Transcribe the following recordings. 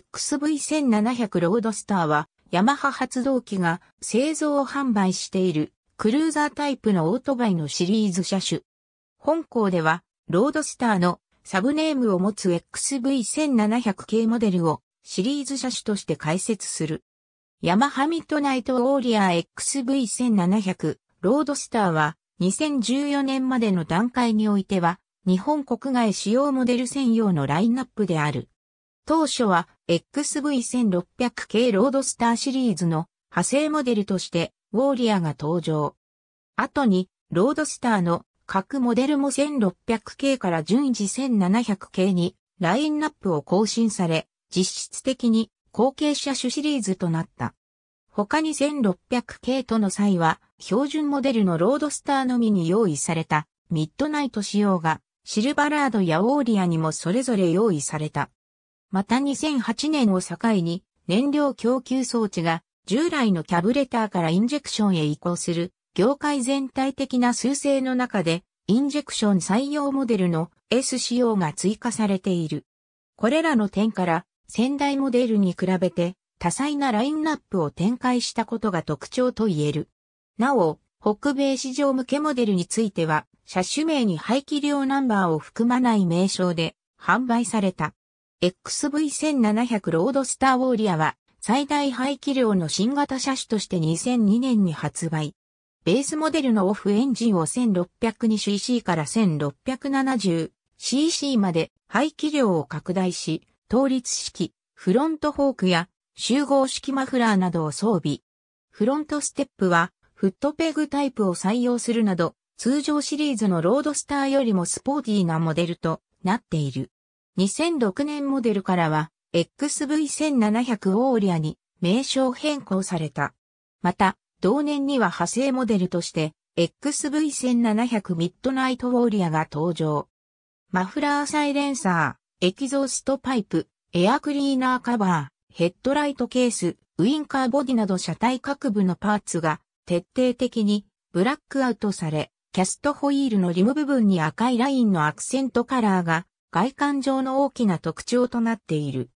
XV1700 ロードスターは、ヤマハ発動機が製造販売しているクルーザータイプのオートバイのシリーズ車種。本校では、ロードスターのサブネームを持つ XV1700 系モデルをシリーズ車種として解説する。ヤマハミッドナイトウォーリアー XV1700 ロードスターは2014年までの段階においては日本国外使用モデル専用のラインナップである。当初は XV1600 系ロードスターシリーズの派生モデルとしてウォーリアが登場。後にロードスターの各モデルも1600系から順次1700系にラインナップを更新され、実質的に後継車種シリーズとなった。他に1600系との際は、標準モデルのロードスターのみに用意されたミッドナイト仕様がシルバラードやオーリアにもそれぞれ用意された。また2008年を境に燃料供給装置が従来のキャブレターからインジェクションへ移行する業界全体的な趨勢の中でインジェクション採用モデルの SCO が追加されている。これらの点から先代モデルに比べて多彩なラインナップを展開したことが特徴と言える。なお、北米市場向けモデルについては、車種名に排気量ナンバーを含まない名称で販売された。XV1700 ロードスターウォーリアは最大排気量の新型車種として2002年に発売。ベースモデルのオフエンジンを 1602cc から 1670cc まで排気量を拡大し、倒立式、フロントフォークや集合式マフラーなどを装備。フロントステップはフットペグタイプを採用するなど、通常シリーズのロードスターよりもスポーティーなモデルとなっている。2006年モデルからは XV1700 オーリアに名称変更された。また、同年には派生モデルとして XV1700 ミッドナイトウォーリアが登場。マフラーサイレンサー、エキゾーストパイプ、エアクリーナーカバー、ヘッドライトケース、ウインカーボディなど車体各部のパーツが徹底的にブラックアウトされ、キャストホイールのリム部分に赤いラインのアクセントカラーが外観上の大きな特徴となっている。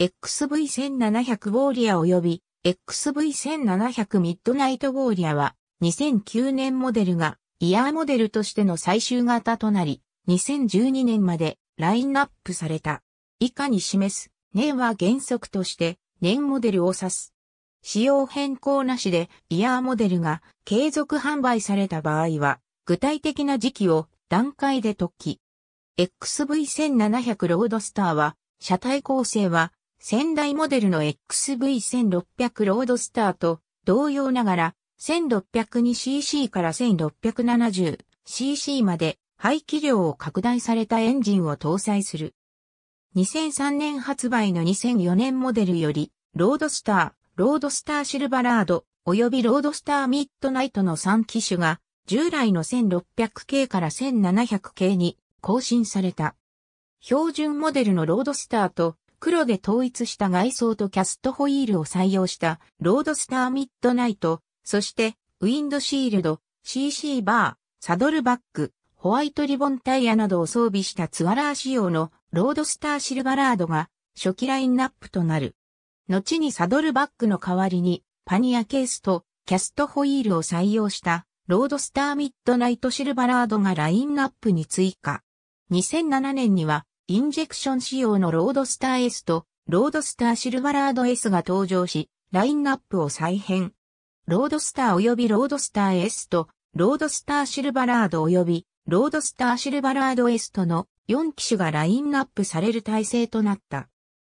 XV1700 ウォーリア及び XV1700 ミッドナイトウォーリアは2009年モデルがイヤーモデルとしての最終型となり2012年までラインナップされた。以下に示す年は原則として年モデルを指す。仕様変更なしでイヤーモデルが継続販売された場合は具体的な時期を段階で突起。XV1700 ロードスターは、車体構成は、先代モデルの XV1600 ロードスターと同様ながら、1602cc から 1670cc まで排気量を拡大されたエンジンを搭載する。2003年発売の2004年モデルより、ロードスター、ロードスターシルバラード、及びロードスターミッドナイトの3機種が、従来の1600系から1700系に更新された。標準モデルのロードスターと黒で統一した外装とキャストホイールを採用したロードスターミッドナイト、そしてウィンドシールド、CC バー、サドルバック、ホワイトリボンタイヤなどを装備したツアラー仕様のロードスターシルバラードが初期ラインナップとなる。後にサドルバックの代わりにパニアケースとキャストホイールを採用したロードスターミッドナイトシルバラードがラインナップに追加。2007年には、インジェクション仕様のロードスター S と、ロードスターシルバラード S が登場し、ラインナップを再編。ロードスター及びロードスター S と、ロードスターシルバラード及び、ロードスターシルバラード S との4機種がラインナップされる体制となった。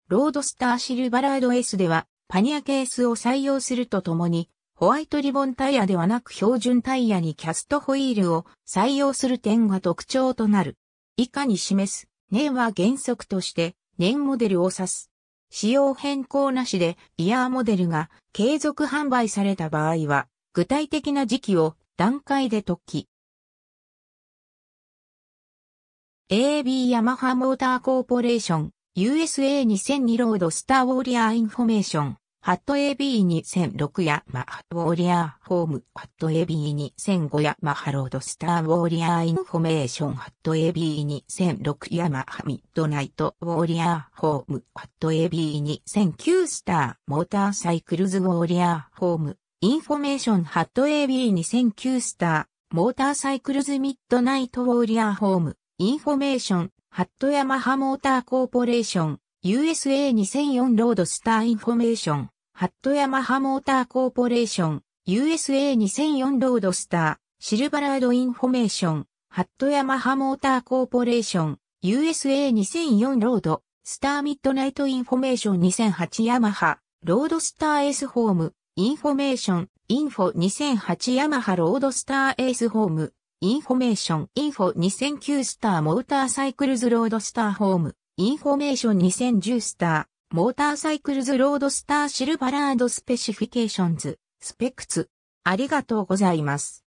ロードスターシルバラード S では、パニアケースを採用するとともに、ホワイトリボンタイヤではなく標準タイヤにキャストホイールを採用する点が特徴となる。以下に示す年は原則として年モデルを指す。仕様変更なしでイヤーモデルが継続販売された場合は、具体的な時期を段階で突起。AB ヤマハモーターコーポレーション USA2002 ロードスターウォリアーインフォメーションハット AB2006 ヤマハウォリアーホームハット AB2005 ヤマハロードスターウォーリアーインフォメーションハット AB2006 ヤマハミッドナイトウォーリアーホームハット AB2009 スターモーターサイクルズウォーリアーホームインフォメーションハット AB2009 スターモーターサイクルズミッドナイトウォーリアーホームインフォメーションハットヤマハモーターコーポレーション USA2004 ロードスターインフォメーション、ハットヤマハモーターコーポレーション、USA2004 ロードスター、シルバラードインフォメーション、ハットヤマハモーターコーポレーション、USA2004 ロード、スターミッドナイトインフォメーション2008ヤマハ、ロードスターエースホーム、インフォメーション、インフォ2008ヤマハロードスターエースホーム、インフォメーション、インフォ2009スターモーターサイクルズロードスターホーム、インフォメーション2010スター、モーターサイクルズロードスターシルバラードスペシフィケーションズ、スペックツ。ありがとうございます。